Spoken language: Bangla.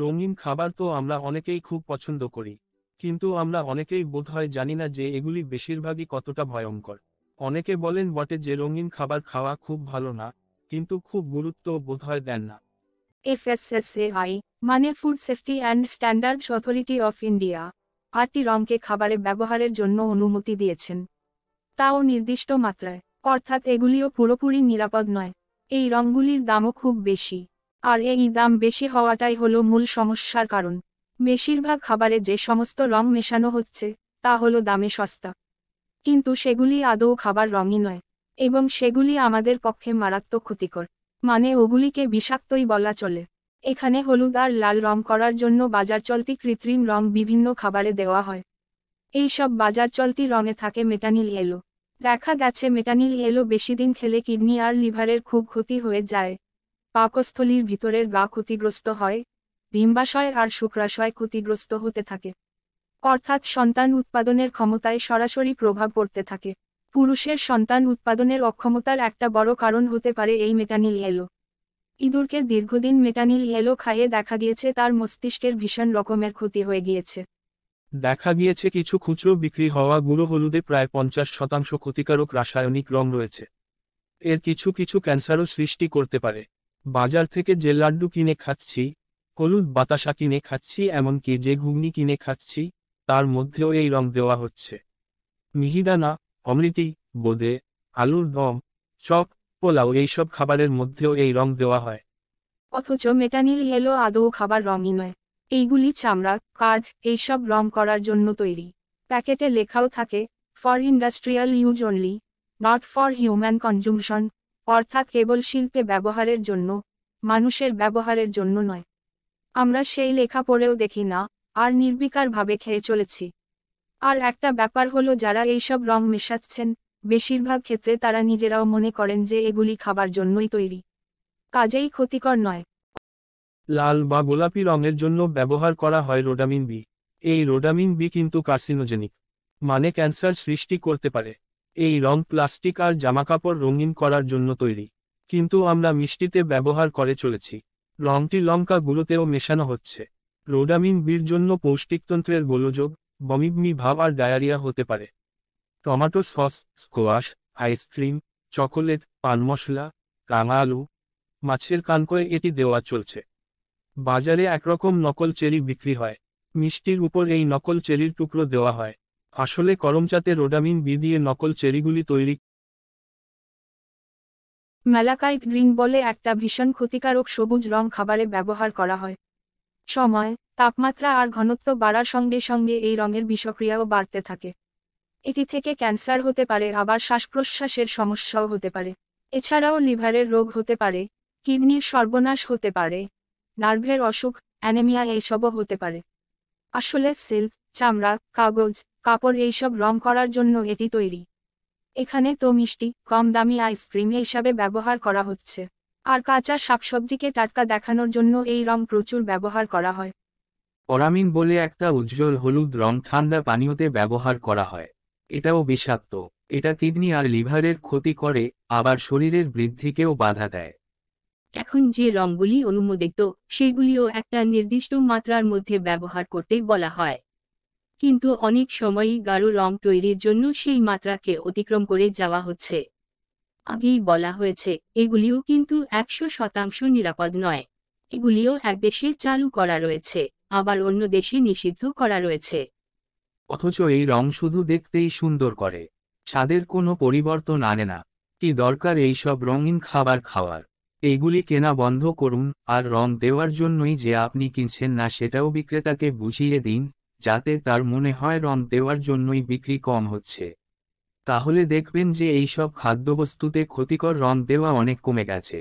রঙিন খাবার তো আমরা অনেকেই খুব পছন্দ করি কিন্তু আমরা অনেকেই বোধহয় জানি না যে এগুলি বেশিরভাগই কতটা ভয়ঙ্কর অনেকে বলেন বটে যে রঙিন খাবার খাওয়া খুব ভালো না কিন্তু খুব গুরুত্ব বোধহয় দেন না এফএসএসএআই মানে food safety and standards authority of India আটটি রঙকে খাবারে ব্যবহারের জন্য অনুমতি দিয়েছেন তাও নির্দিষ্ট মাত্রায় অর্থাৎ এগুলিও পুরোপুরি নিরাপদ নয় এই রঙগুলির দামও খুব বেশি আর এই দাম বেশি হওয়াটাই হলো মূল সমস্যার কারণ বেশিরভাগ খাবারে যে সমস্ত রং মেশানো হচ্ছে তা হলো দামে সস্তা কিন্তু সেগুলি আদৌ খাবার রঙই নয় এবং সেগুলি আমাদের পক্ষে মারাত্মক ক্ষতিকর মানে ওগুলিকে বিষাক্তই বলা চলে এখানে হলুদ আর লাল রং করার জন্য বাজার চলতি কৃত্রিম রং বিভিন্ন খাবারে দেওয়া হয় এই সব বাজার চলতি রঙে থাকে মেটানিল এলো দেখা গেছে মেটানিল এলো বেশিদিন খেলে কিডনি আর লিভারের খুব ক্ষতি হয়ে যায় পাকস্থলীর ভিতরের গা ক্ষতিগ্রস্ত হয় ডিম্বাশয় আর শুক্রাশয় ক্ষতিগ্রস্ত হতে থাকে অর্থাৎ সন্তান উৎপাদনের ক্ষমতায় সরাসরি প্রভাব পড়তে থাকে পুরুষের সন্তান উৎপাদনের অক্ষমতার একটা বড় কারণ হতে পারে এই মেটানিল এলো ইঁদুরকে দীর্ঘদিন মেটানিল এলো খাইয়ে দেখা গিয়েছে তার মস্তিষ্কের ভীষণ রকমের ক্ষতি হয়ে গিয়েছে দেখা গিয়েছে কিছু খুচরো বিক্রি হওয়া গুঁড়ো হলুদে প্রায় পঞ্চাশ শতাংশ ক্ষতিকারক রাসায়নিক রং রয়েছে এর কিছু কিছু ক্যান্সারও সৃষ্টি করতে পারে বাজার থেকে যে লাড্ডু কিনে খাচ্ছি হলুদ বাতাসা কিনে খাচ্ছি এমনকি যে ঘুগনি কিনে খাচ্ছি তার মধ্যেও এই রং দেওয়া হচ্ছে মিহিদানা অমৃতি বোদে আলুর দম চপ পোলাও এইসব খাবারের মধ্যেও এই রং দেওয়া হয় অথচ মেটানিল ইয়েলো আদৌ খাবার রঙই নয় এইগুলি চামড়া কাঠ এইসব রং করার জন্য তৈরি প্যাকেটে লেখাও থাকে for industrial use only not for human consumption অর্থাৎ কেবল শিল্পে ব্যবহারের জন্য মানুষের ব্যবহারের জন্য নয় আমরা সেই লেখা পড়েও দেখি না আর নির্বিকারভাবে খেয়ে চলেছি আর একটা ব্যাপার হলো যারা এইসব রং মেশাচ্ছেন বেশিরভাগ ক্ষেত্রে তারা নিজেরাও মনে করেন যে এগুলি খাবার জন্যই তৈরি কাজেই ক্ষতিকর নয় লাল বা গোলাপি রঙের জন্য ব্যবহার করা হয় রোডামিন বি এই রোডামিন বি কিন্তু কার্সিনোজেনিক মানে ক্যান্সার সৃষ্টি করতে পারে এই রং প্লাস্টিক আর জামাকাপড় রঙিন করার জন্য তৈরি কিন্তু আমরা মিষ্টিতে ব্যবহার করে চলেছি রংটি লঙ্কা গুঁড়োতেও মেশানো হচ্ছে রোডামিন বির জন্য পৌষ্টিকতন্ত্রের গোলযোগ বমিবমি ভাব আর ডায়ারিয়া হতে পারে tomato sauce squash ice cream chocolate paan masala রাঙা আলু মাছের কানকয়ে এটি দেওয়া চলছে বাজারে একরকম নকল চেরি বিক্রি হয় মিষ্টির উপর এই নকল চেরির টুকরো দেওয়া হয় আসলে করমচাতে রোডামিন বি দিয়ে নকল চেরিগুলি তৈরি ম্যালাকাইট গ্রিন বলে একটা ভীষণ ক্ষতিকারক সবুজ রং খাবারে ব্যবহার করা হয় সময় তাপমাত্রা আর ঘনত্ব বাড়ার সঙ্গে সঙ্গে এই রঙের বিষক্রিয়াও বাড়তে থাকে এটি থেকে ক্যান্সার হতে পারে আবার শ্বাস প্রশ্বাসের সমস্যাও হতে পারে এছাড়াও লিভারের রোগ হতে পারে কিডনির সর্বনাশ হতে পারে নার্ভের অসুখ অ্যানেমিয়া এইসবও হতে পারে আসলে সিল্ক চামড়া কাগজ কাপড় এইসব রং করার জন্য এটি তৈরি এখানে তো মিষ্টি কম দামি আইসক্রিম হিসাবে ব্যবহার করা হচ্ছে আর কাঁচা শাকসবজিকে টাটকা দেখানোর জন্য এই রং প্রচুর ব্যবহার করা হয় অরামিন বলে একটা উজ্জ্বল হলুদ রং ঠান্ডা পানীয়তে ব্যবহার করা হয় এটাও বিষাক্ত এটা কিডনি আর লিভারের ক্ষতি করে আবার শরীরের বৃদ্ধিকেও বাধা দেয় এখন যে রংগুলি অনুমোদিত সেগুলিও একটা নির্দিষ্ট মাত্রার মধ্যে ব্যবহার করতে বলা হয় কিন্তু অনেক সময়ই গাঢ় রং তৈরির জন্য সেই মাত্রাকে অতিক্রম করে যাওয়া হচ্ছে আগেই বলা হয়েছে এগুলিও কিন্তু একশো শতাংশ নিরাপদ নয় এগুলিও এক দেশে চালু করা রয়েছে আবার অন্য দেশে নিষিদ্ধ করা রয়েছে অথচ এই রং শুধু দেখতেই সুন্দর করে ছাদের কোনো পরিবর্তন আনে না কি দরকার এই সব রঙিন খাবার খাওয়ার এইগুলি কেনা বন্ধ করুন আর রং দেওয়ার জন্যই যে আপনি কিনছেন না সেটাও বিক্রেতাকে বুঝিয়ে দিন যাতে তার মনে হয় রং দেওয়ার জন্যই বিক্রি কম হচ্ছে তাহলে দেখবেন যে এইসব খাদ্যবস্তুতে ক্ষতিকর রং দেওয়া অনেক কমে গেছে